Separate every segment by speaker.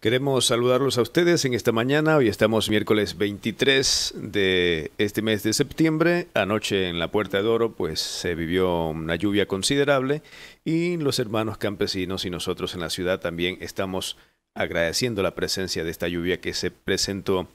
Speaker 1: Queremos saludarlos a ustedes en esta mañana. Hoy estamos miércoles 23 de este mes de septiembre. Anoche en la Puerta de Oro pues se vivió una lluvia considerable y los hermanos campesinos y nosotros en la ciudad también estamos agradeciendo la presencia de esta lluvia que se presentó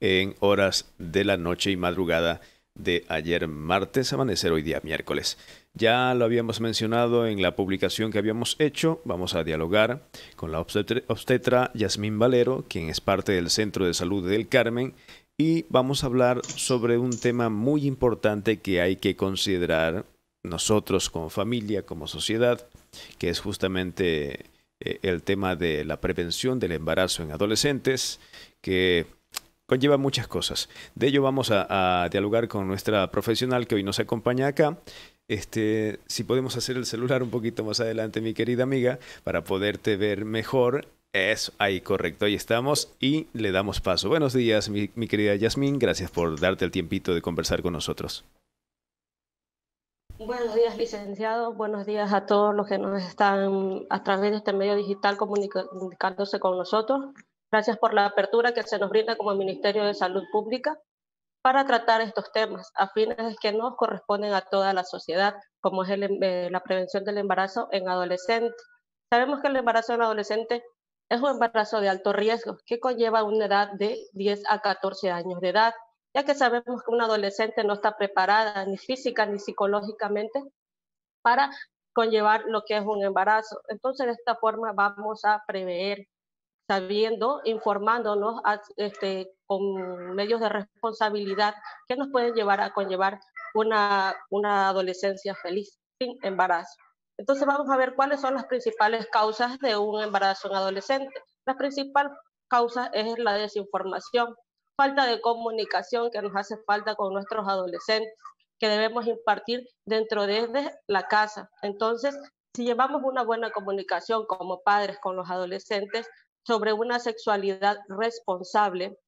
Speaker 1: en horas de la noche y madrugada de ayer martes, amanecer hoy día miércoles. Ya lo habíamos mencionado en la publicación que habíamos hecho, vamos a dialogar con la obstetra Yasmín Valero, quien es parte del Centro de Salud del Carmen, y vamos a hablar sobre un tema muy importante que hay que considerar nosotros como familia, como sociedad, que es justamente eh, el tema de la prevención del embarazo en adolescentes, que conlleva muchas cosas. De ello vamos a, a dialogar con nuestra profesional que hoy nos acompaña acá, este, si podemos hacer el celular un poquito más adelante, mi querida amiga, para poderte ver mejor. Eso, ahí correcto, ahí estamos y le damos paso. Buenos días, mi, querida Yasmín, gracias por darte el tiempito de conversar con nosotros.
Speaker 2: Buenos días, licenciado. Buenos días a todos los que nos están a través de este medio digital comunicándose con nosotros. Gracias por la apertura que se nos brinda como Ministerio de Salud Pública para tratar estos temas a fines que nos corresponden a toda la sociedad, como es em, eh, la prevención del embarazo en adolescentes. Sabemos que el embarazo en adolescente es un embarazo de alto riesgo que conlleva una edad de 10 a 14 años de edad, ya que sabemos que un adolescente no está preparada ni física ni psicológicamente para conllevar lo que es un embarazo. Entonces, de esta forma vamos a prever sabiendo, informándonos este, con medios de responsabilidad que nos pueden llevar a conllevar una, una adolescencia feliz, sin embarazo. Entonces vamos a ver cuáles son las principales causas de un embarazo en adolescente. La principal causa es la desinformación, falta de comunicación que nos hace falta con nuestros adolescentes, que debemos impartir dentro desde la casa. Entonces, si llevamos una buena comunicación como padres con los adolescentes, sobre una sexualidad responsable,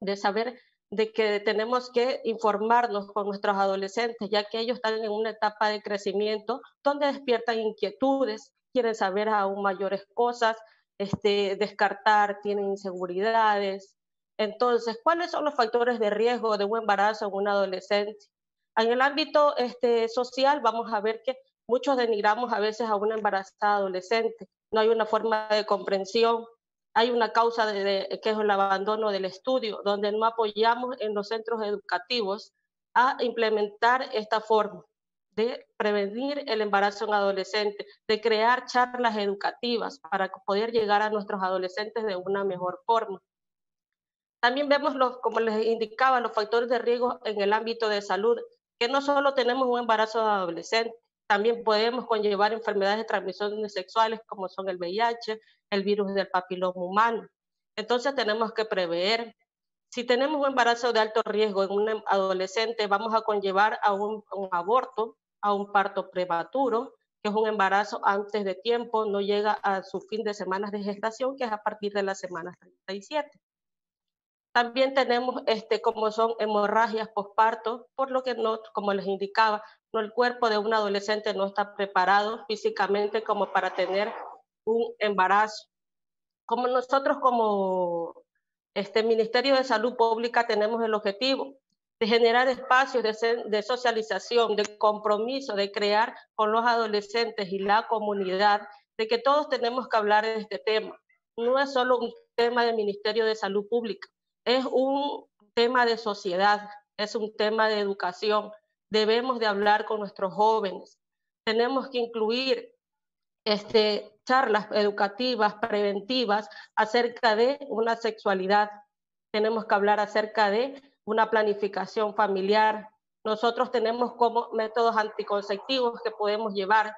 Speaker 2: de saber de que tenemos que informarnos con nuestros adolescentes, ya que ellos están en una etapa de crecimiento donde despiertan inquietudes, quieren saber aún mayores cosas, este, descartar, tienen inseguridades. Entonces, ¿cuáles son los factores de riesgo de un embarazo en un adolescente? En el ámbito este, social vamos a ver que muchos denigramos a veces a una embarazada adolescente, no hay una forma de comprensión, hay una causa que es el abandono del estudio, donde no apoyamos en los centros educativos a implementar esta forma de prevenir el embarazo en adolescentes, de crear charlas educativas para poder llegar a nuestros adolescentes de una mejor forma. También vemos, los, como les indicaba, los factores de riesgo en el ámbito de salud, que no solo tenemos un embarazo adolescente, también podemos conllevar enfermedades de transmisión sexuales como son el VIH, el virus del papiloma humano. Entonces tenemos que prever. Si tenemos un embarazo de alto riesgo en un adolescente, vamos a conllevar a un, un aborto, a un parto prematuro, que es un embarazo antes de tiempo, no llega a su fin de semanas de gestación, que es a partir de la semana 37. También tenemos este, como son hemorragias postparto, por lo que, no, como les indicaba, no, el cuerpo de un adolescente no está preparado físicamente como para tener un embarazo. Como nosotros como este Ministerio de Salud Pública tenemos el objetivo de generar espacios de, de socialización, de compromiso, de crear con los adolescentes y la comunidad, de que todos tenemos que hablar de este tema. No es solo un tema del Ministerio de Salud Pública, es un tema de sociedad, es un tema de educación. Debemos de hablar con nuestros jóvenes. Tenemos que incluir este, charlas educativas, preventivas, acerca de una sexualidad. Tenemos que hablar acerca de una planificación familiar. Nosotros tenemos como métodos anticonceptivos que podemos llevar.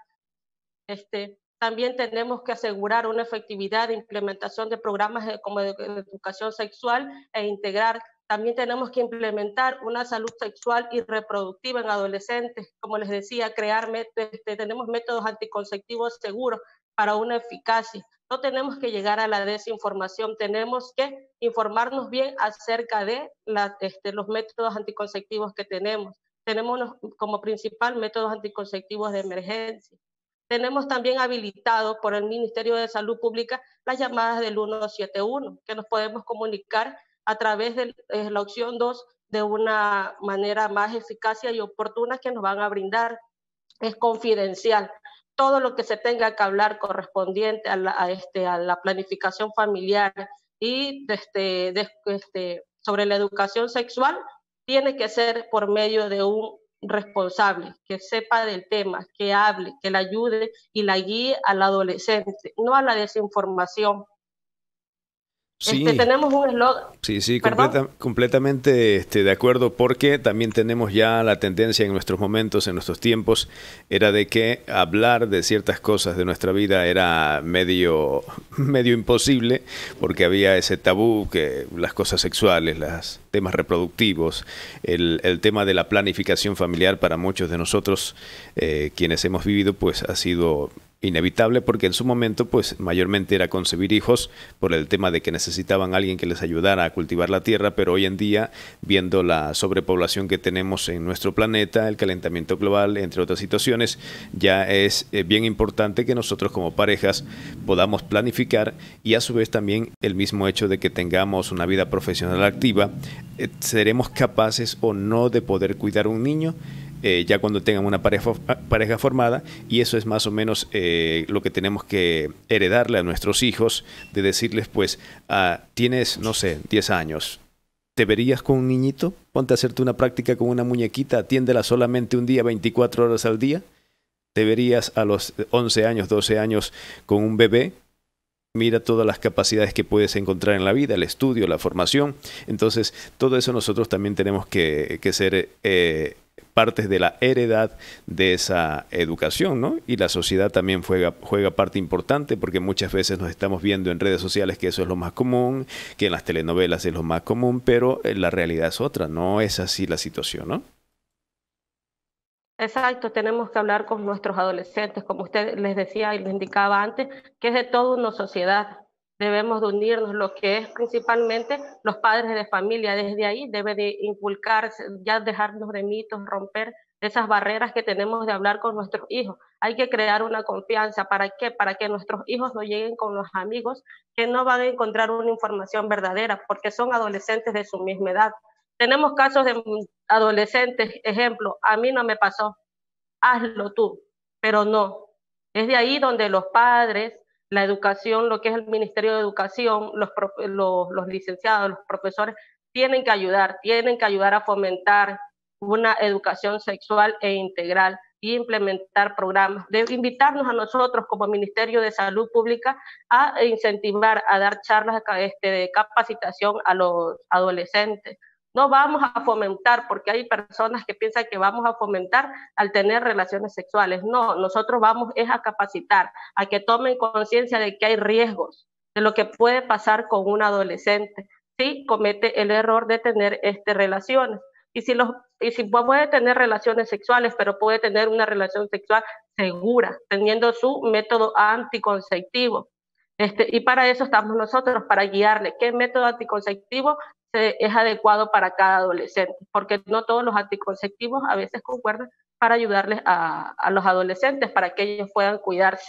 Speaker 2: Este, también tenemos que asegurar una efectividad de implementación de programas como educación sexual e integrar también tenemos que implementar una salud sexual y reproductiva en adolescentes. Como les decía, crear este, tenemos métodos anticonceptivos seguros para una eficacia. No tenemos que llegar a la desinformación, tenemos que informarnos bien acerca de este, los métodos anticonceptivos que tenemos. Tenemos como principal métodos anticonceptivos de emergencia. Tenemos también habilitado por el Ministerio de Salud Pública las llamadas del 171, que nos podemos comunicar a través de eh, la opción 2 de una manera más eficaz y oportuna que nos van a brindar. Es confidencial. Todo lo que se tenga que hablar correspondiente a la, este, a la planificación familiar y este, este, sobre la educación sexual tiene que ser por medio de un responsable, que sepa del tema, que hable, que la ayude y la guíe al adolescente, no a la desinformación, Sí. Este, tenemos un eslogan.
Speaker 1: Sí, sí, completamente este, de acuerdo, porque también tenemos ya la tendencia en nuestros momentos, en nuestros tiempos, era de que hablar de ciertas cosas de nuestra vida era medio, medio imposible, porque había ese tabú que las cosas sexuales, los temas reproductivos, el, el, tema de la planificación familiar para muchos de nosotros, eh, quienes hemos vivido, pues ha sido inevitable porque en su momento pues mayormente era concebir hijos por el tema de que necesitaban alguien que les ayudara a cultivar la tierra, pero hoy en día viendo la sobrepoblación que tenemos en nuestro planeta, el calentamiento global, entre otras situaciones, ya es eh, bien importante que nosotros como parejas podamos planificar y a su vez también el mismo hecho de que tengamos una vida profesional activa, eh, seremos capaces o no de poder cuidar un niño eh, ya cuando tengan una pareja, pareja, formada y eso es más o menos eh, lo que tenemos que heredarle a nuestros hijos de decirles pues ah, tienes no sé 10 años ¿Te verías con un niñito? Ponte a hacerte una práctica con una muñequita, atiéndela solamente un día, 24 horas al día. ¿Te verías a los 11 años, 12 años con un bebé? Mira todas las capacidades que puedes encontrar en la vida, el estudio, la formación. Entonces, todo eso nosotros también tenemos que, ser eh, partes de la heredad de esa educación, ¿no? Y la sociedad también juega, parte importante porque muchas veces nos estamos viendo en redes sociales que eso es lo más común, que en las telenovelas es lo más común, pero eh, la realidad es otra, no es así la situación, ¿no?
Speaker 2: Exacto, tenemos que hablar con nuestros adolescentes, como usted les decía y les indicaba antes, que es de todo una sociedad debemos de unirnos, lo que es principalmente los padres de familia. Desde ahí debe de inculcarse, ya dejarnos de mitos, romper esas barreras que tenemos de hablar con nuestros hijos. Hay que crear una confianza. ¿Para qué? Para que nuestros hijos no lleguen con los amigos que no van a encontrar una información verdadera porque son adolescentes de su misma edad. Tenemos casos de adolescentes, ejemplo, a mí no me pasó, hazlo tú, pero no. Es de ahí donde los padres, la educación, lo que es el Ministerio de Educación, los, licenciados, los profesores, tienen que ayudar, tienen que ayudar a fomentar una educación sexual e integral y implementar programas, de invitarnos a nosotros como Ministerio de Salud Pública a incentivar, a dar charlas este, de capacitación a los adolescentes, no vamos a fomentar, porque hay personas que piensan que vamos a fomentar al tener relaciones sexuales. No, nosotros vamos es a capacitar, a que tomen conciencia de que hay riesgos, de lo que puede pasar con un adolescente si comete el error de tener este, relaciones. Y si, puede tener relaciones sexuales, pero puede tener una relación sexual segura, teniendo su método anticonceptivo. Este, y para eso estamos nosotros, para guiarle qué método anticonceptivo eh, es adecuado para cada adolescente, porque no todos los anticonceptivos a veces concuerdan para ayudarles a, los adolescentes, para que ellos puedan cuidarse.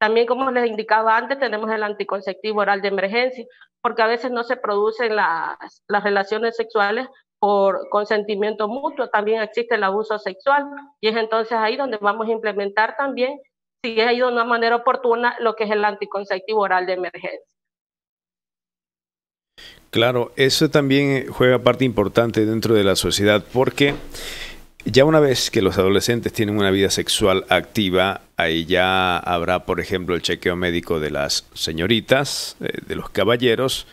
Speaker 2: También, como les indicaba antes, tenemos el anticonceptivo oral de emergencia, porque a veces no se producen las, relaciones sexuales por consentimiento mutuo, también existe el abuso sexual, y es entonces ahí donde vamos a implementar también, si es ahí de una manera oportuna, lo que es el anticonceptivo oral de emergencia.
Speaker 1: Claro, eso también juega parte importante dentro de la sociedad porque ya una vez que los adolescentes tienen una vida sexual activa, ahí ya habrá, por ejemplo, el chequeo médico de las señoritas, eh, de los caballeros,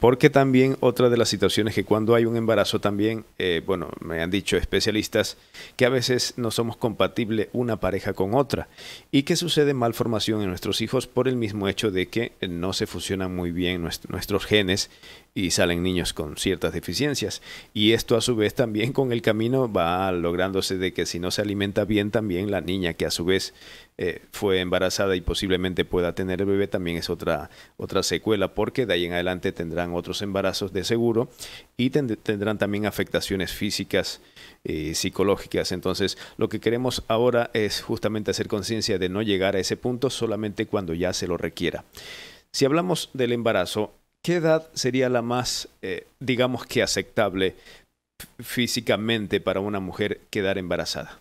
Speaker 1: porque también otra de las situaciones que cuando hay un embarazo también, eh, bueno, me han dicho especialistas que a veces no somos compatibles una pareja con otra y que sucede malformación en nuestros hijos por el mismo hecho de que no se fusionan muy bien nuestros genes y salen niños con ciertas deficiencias. Y esto a su vez también con el camino va lográndose de que si no se alimenta bien también la niña que a su vez eh, fue embarazada y posiblemente pueda tener el bebé también es otra, otra secuela porque de ahí en adelante tendrán otros embarazos de seguro y tendrán también afectaciones físicas y eh, psicológicas. Entonces lo que queremos ahora es justamente hacer conciencia de no llegar a ese punto solamente cuando ya se lo requiera. Si hablamos del embarazo, ¿qué edad sería la más, eh, digamos que aceptable físicamente para una mujer quedar embarazada?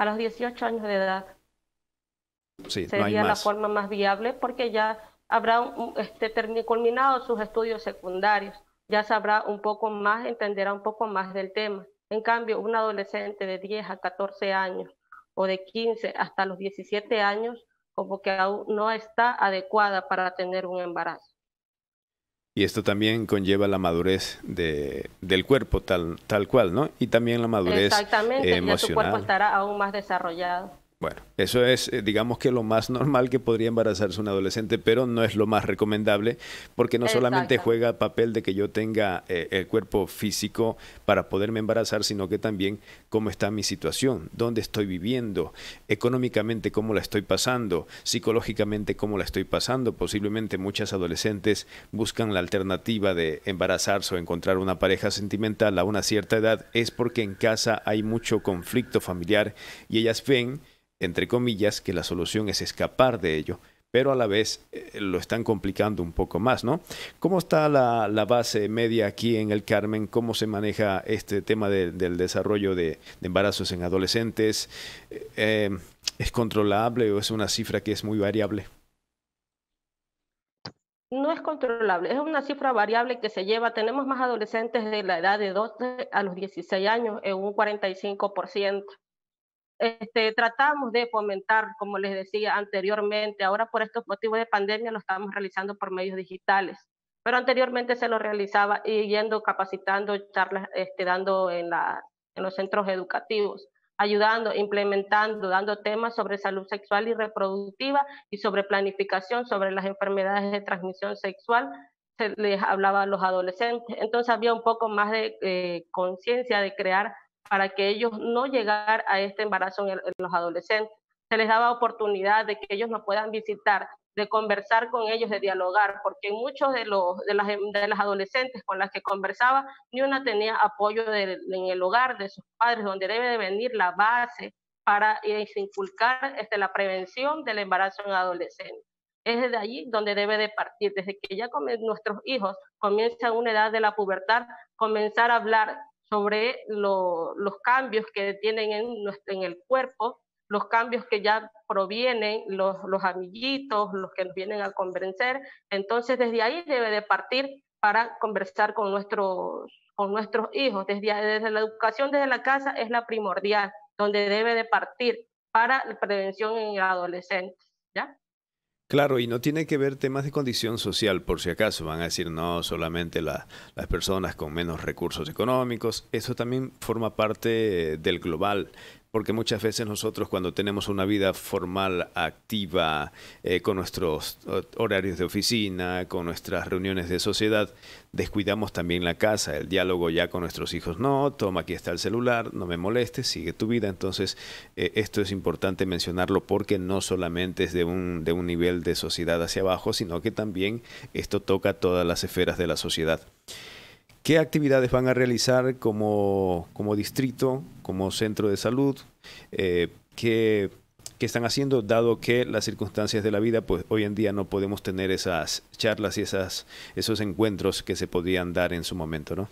Speaker 2: A los 18 años de edad.
Speaker 1: Sí, sería la
Speaker 2: forma más viable porque ya habrá este, culminado sus estudios secundarios, ya sabrá un poco más, entenderá un poco más del tema. En cambio, un adolescente de 10 a 14 años o de 15 hasta los 17 años como que aún no está adecuada para tener un embarazo.
Speaker 1: Y esto también conlleva la madurez de, del cuerpo tal, tal cual, ¿no? Y también la madurez Exactamente, eh, emocional. Exactamente, cuerpo
Speaker 2: estará aún más desarrollado.
Speaker 1: Bueno, eso es, eh, digamos que lo más normal que podría embarazarse un adolescente, pero no es lo más recomendable, porque no solamente juega papel de que yo tenga eh, el cuerpo físico para poderme embarazar, sino que también cómo está mi situación, dónde estoy viviendo, económicamente cómo la estoy pasando, psicológicamente cómo la estoy pasando. Posiblemente muchas adolescentes buscan la alternativa de embarazarse o encontrar una pareja sentimental a una cierta edad, es porque en casa hay mucho conflicto familiar y ellas ven entre comillas, que la solución es escapar de ello, pero a la vez eh, lo están complicando un poco más, ¿no? ¿Cómo está la, base media aquí en el Carmen? ¿Cómo se maneja este tema del desarrollo de, embarazos en adolescentes? Eh, eh, ¿Es controlable o es una cifra que es muy variable?
Speaker 2: No es controlable, es una cifra variable que se lleva. Tenemos más adolescentes de la edad de 12 a los 16 años en un 45%. Este, tratamos de fomentar, como les decía anteriormente, ahora por estos motivos de pandemia lo estamos realizando por medios digitales, pero anteriormente se lo realizaba yendo capacitando, charlas, este, dando en, los centros educativos ayudando, implementando, dando temas sobre salud sexual y reproductiva y sobre planificación, sobre las enfermedades de transmisión sexual, se les hablaba a los adolescentes. Entonces había un poco más de eh, conciencia de crear para que ellos no llegaran a este embarazo en, los adolescentes. Se les daba oportunidad de que ellos nos puedan visitar, de conversar con ellos, de dialogar, porque muchos de, los, de, las, adolescentes con las que conversaba, ni una tenía apoyo en el hogar de sus padres, donde debe de venir la base para eh, inculcar este, la prevención del embarazo en adolescentes. Es desde allí donde debe de partir, desde que ya nuestros hijos comienzan una edad de la pubertad, comenzar a hablar sobre los cambios que tienen en, en, el cuerpo, los cambios que ya provienen, los, los amiguitos, los que vienen a convencer. Entonces, desde ahí debe de partir para conversar con nuestros, con nuestros hijos. Desde, desde la educación, desde la casa, es la primordial, donde debe de partir para la prevención en adolescentes. ¿ya?
Speaker 1: Claro, y no tiene que ver temas de condición social, por si acaso. Van a decir, no, solamente la, las personas con menos recursos económicos. Eso también forma parte del global porque muchas veces nosotros cuando tenemos una vida formal activa eh, con nuestros eh, horarios de oficina, con nuestras reuniones de sociedad, descuidamos también la casa, el diálogo ya con nuestros hijos, no, toma, aquí está el celular, no me molestes, sigue tu vida. Entonces, eh, esto es importante mencionarlo porque no solamente es de un, de un nivel de sociedad hacia abajo, sino que también esto toca todas las esferas de la sociedad. ¿Qué actividades van a realizar como, como distrito, como centro de salud? Eh, ¿qué, ¿qué, están haciendo, dado que las circunstancias de la vida, pues hoy en día no podemos tener esas charlas y esas, esos encuentros que se podían dar en su momento, ¿no?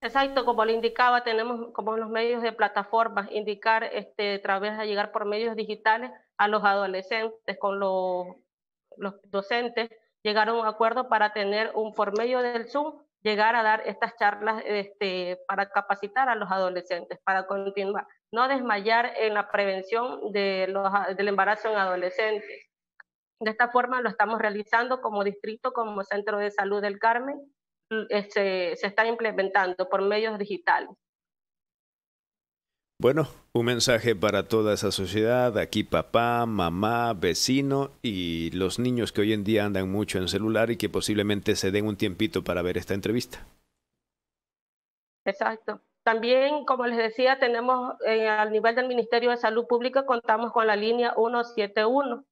Speaker 2: Exacto, como le indicaba, tenemos como los medios de plataformas, indicar este, a través de llegar por medios digitales a los adolescentes, con los, los docentes, llegar a un acuerdo para tener un, por medio del Zoom, llegar a dar estas charlas este, para capacitar a los adolescentes, para continuar, no desmayar en la prevención del embarazo en adolescentes. De esta forma lo estamos realizando como distrito, como centro de salud del Carmen, este, se está implementando por medios digitales.
Speaker 1: Bueno, un mensaje para toda esa sociedad, aquí papá, mamá, vecino y los niños que hoy en día andan mucho en celular y que posiblemente se den un tiempito para ver esta entrevista.
Speaker 2: Exacto. También, como les decía, tenemos eh, al nivel del Ministerio de Salud Pública, contamos con la línea 171.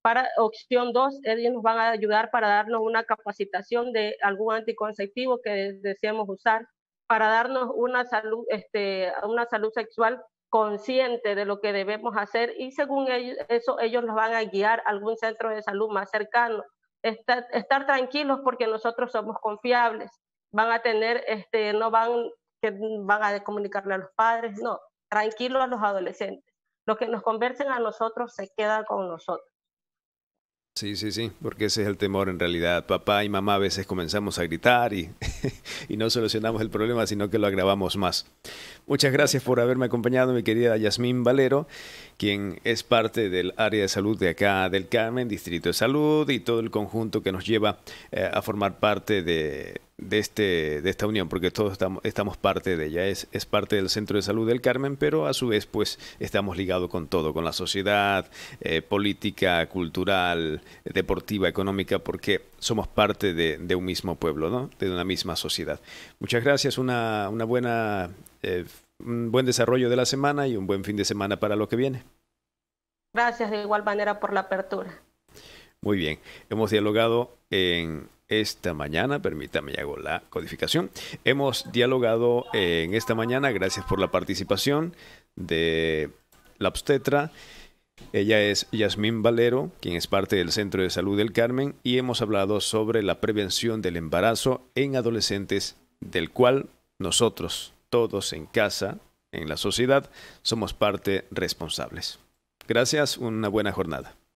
Speaker 2: Para opción 2, ellos nos van a ayudar para darnos una capacitación de algún anticonceptivo que deseamos usar para darnos una salud, este, una salud sexual consciente de lo que debemos hacer y según ellos, eso ellos nos van a guiar a algún centro de salud más cercano. Estar, tranquilos porque nosotros somos confiables. Van a tener, este, no van, que van a comunicarle a los padres, no, tranquilos a los adolescentes. Los que nos conversen a nosotros se quedan con nosotros.
Speaker 1: Sí, sí, sí, porque ese es el temor en realidad. Papá y mamá a veces comenzamos a gritar y, no solucionamos el problema, sino que lo agravamos más. Muchas gracias por haberme acompañado, mi querida Yasmín Valero quien es parte del área de salud de acá del Carmen, Distrito de Salud y todo el conjunto que nos lleva eh, a formar parte de, este, de esta unión, porque todos estamos, parte de ella. Es, es, parte del Centro de Salud del Carmen, pero a su vez, pues estamos ligados con todo, con la sociedad, eh, política, cultural, deportiva, económica, porque somos parte de, un mismo pueblo, ¿no? de una misma sociedad. Muchas gracias, una, una buena eh, un buen desarrollo de la semana y un buen fin de semana para lo que viene.
Speaker 2: Gracias de igual manera por la apertura.
Speaker 1: Muy bien, hemos dialogado en esta mañana, permítame, hago la codificación. Hemos dialogado en esta mañana, gracias por la participación de la obstetra. Ella es Yasmín Valero, quien es parte del Centro de Salud del Carmen, y hemos hablado sobre la prevención del embarazo en adolescentes, del cual nosotros todos en casa, en la sociedad, somos parte responsables. Gracias, una buena jornada.